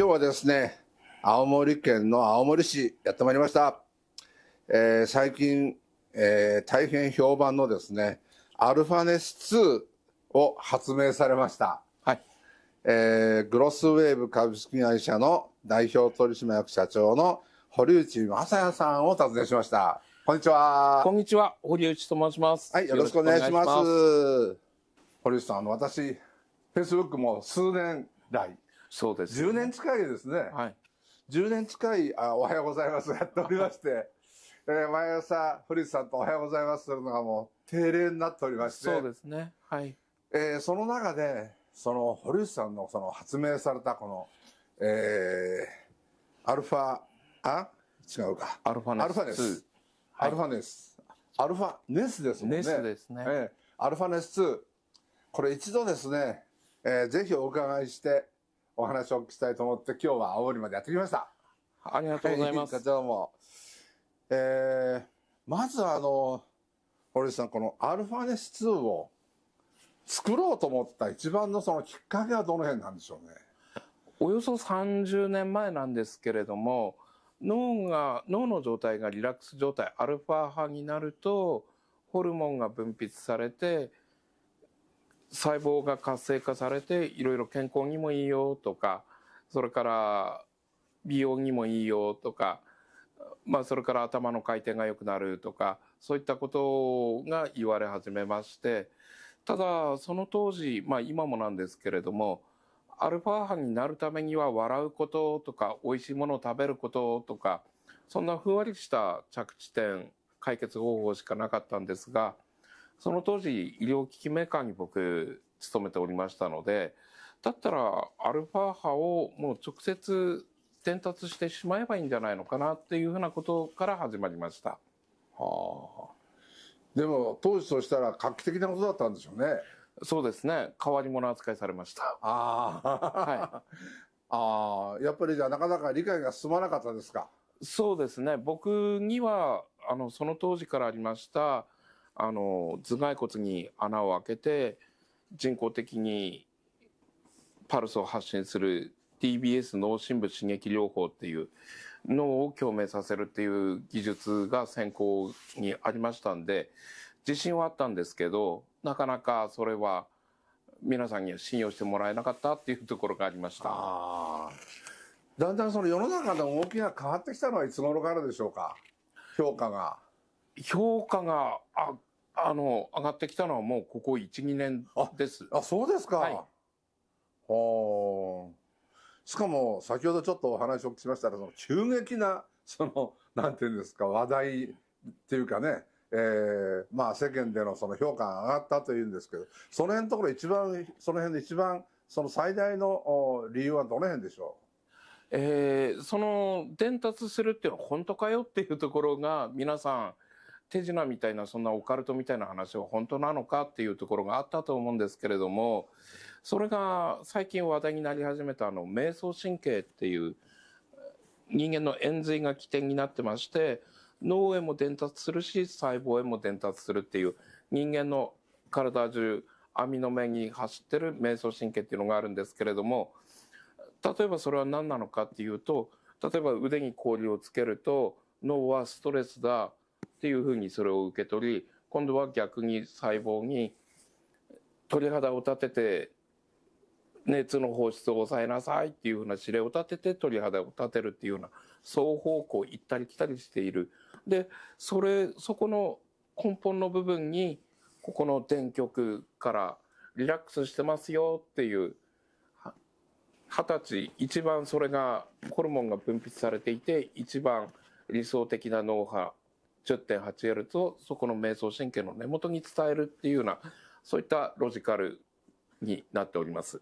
今日はですね、青森県の青森市やってまいりました。えー、最近、えー、大変評判のですね、アルファネス2を発明されました。はい。えー、グロスウェーブ株式会社の代表取締役社長の堀内雅也さんを訪ねしました。こんにちは。こんにちは。堀内と申します。はい、よろしくお願いします。ます堀内さん、あの、私、フェイスブックも数年来、そうです、ね。10年近いですね。はい。10年近い、あ、おはようございます、やっておりまして、えー、毎朝、古市さんとおはようございますするのがもう定例になっておりまして。そうですね。はい。えー、その中で、その、堀内さんのその発明されたこの、えー、アルファ、あ違うか。アルファネス。アルファネス。アルファネス。アルファネスですもんね。ネスですね。えー、アルファネス2。これ一度ですね、えー、ぜひお伺いして、お話をお聞きしたいと思って、今日は青森までやってきました。ありがとうございます。はい、どうも。えー、まずあの、堀内さん、このアルファネス2を作ろうと思った一番のそのきっかけはどの辺なんでしょうね。およそ30年前なんですけれども、脳が、脳の状態がリラックス状態、アルファ波になると、ホルモンが分泌されて、細胞が活性化されていろいろ健康にもいいよとかそれから美容にもいいよとか、まあ、それから頭の回転が良くなるとかそういったことが言われ始めましてただその当時、まあ、今もなんですけれどもアルファ波になるためには笑うこととか美味しいものを食べることとかそんなふんわりした着地点解決方法しかなかったんですが。その当時医療機器メーカーに僕勤めておりましたのでだったらアルファ波をもう直接伝達してしまえばいいんじゃないのかなっていうふうなことから始まりました。はあ、でも当時としたら画期的なことだったんでしょうね。そうですね。変わり者扱いされました。ああ、はい。ああ、やっぱりじゃあなかなか理解が進まなかったですか。そうですね。僕にはあのその当時からありました。あの頭蓋骨に穴を開けて人工的にパルスを発信する TBS 脳深部刺激療法っていう脳を共鳴させるっていう技術が先行にありましたんで自信はあったんですけどなかなかそれは皆さんには信用してもらえなかったっていうところがありましただんだんその世の中の動きが変わってきたのはいつ頃からでしょうか評価が評価がああの、上がってきたのはもうここ1、2年です。あ、あそうですか。はい。はしかも、先ほどちょっとお話をしましたら、その急激な、その、なんていうんですか、話題っていうかね、えー、まあ世間でのその評価が上がったというんですけど、その辺のところ一番、その辺で一番、その最大の理由はどの辺でしょうえー、その伝達するっていうのは本当かよっていうところが皆さん手品みたいなそんなオカルトみたいな話は本当なのかっていうところがあったと思うんですけれどもそれが最近話題になり始めたあの瞑想神経っていう人間の延髄が起点になってまして脳へも伝達するし細胞へも伝達するっていう人間の体中網の目に走ってる瞑想神経っていうのがあるんですけれども例えばそれは何なのかっていうと例えば腕に氷をつけると脳はストレスだっていうふうにそれを受け取り今度は逆に細胞に鳥肌を立てて熱の放出を抑えなさいっていうふうな指令を立てて鳥肌を立てるっていうような双方向行ったり来たりしているでそれそこの根本の部分にここの電極からリラックスしてますよっていう二十歳一番それがホルモンが分泌されていて一番理想的な脳波 10.8Hz をそこの瞑想神経の根元に伝えるっていうような、そういったロジカルになっております。